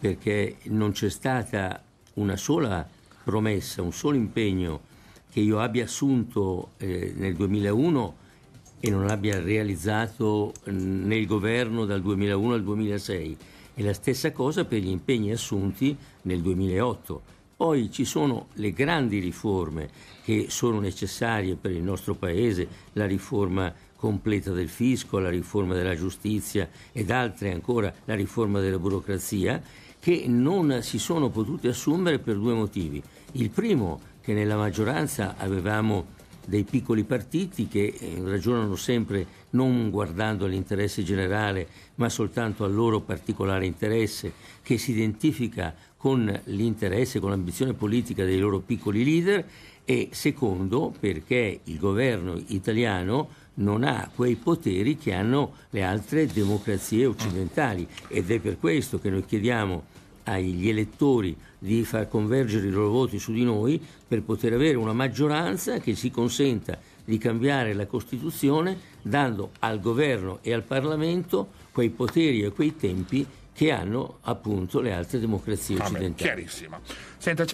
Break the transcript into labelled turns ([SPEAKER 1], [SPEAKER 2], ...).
[SPEAKER 1] perché non c'è stata una sola promessa, un solo impegno che io abbia assunto eh, nel 2001 e non abbia realizzato mm, nel governo dal 2001 al 2006 e la stessa cosa per gli impegni assunti nel 2008. Poi ci sono le grandi riforme che sono necessarie per il nostro Paese, la riforma completa del fisco, la riforma della giustizia ed altre ancora, la riforma della burocrazia che non si sono potuti assumere per due motivi. Il primo, che nella maggioranza avevamo dei piccoli partiti che eh, ragionano sempre non guardando all'interesse generale, ma soltanto al loro particolare interesse, che si identifica con l'interesse, con l'ambizione politica dei loro piccoli leader e secondo perché il governo italiano non ha quei poteri che hanno le altre democrazie occidentali ed è per questo che noi chiediamo agli elettori di far convergere i loro voti su di noi per poter avere una maggioranza che ci consenta di cambiare la Costituzione dando al governo e al Parlamento quei poteri e quei tempi che hanno appunto le altre democrazie occidentali. Vabbè, chiarissimo. Senta,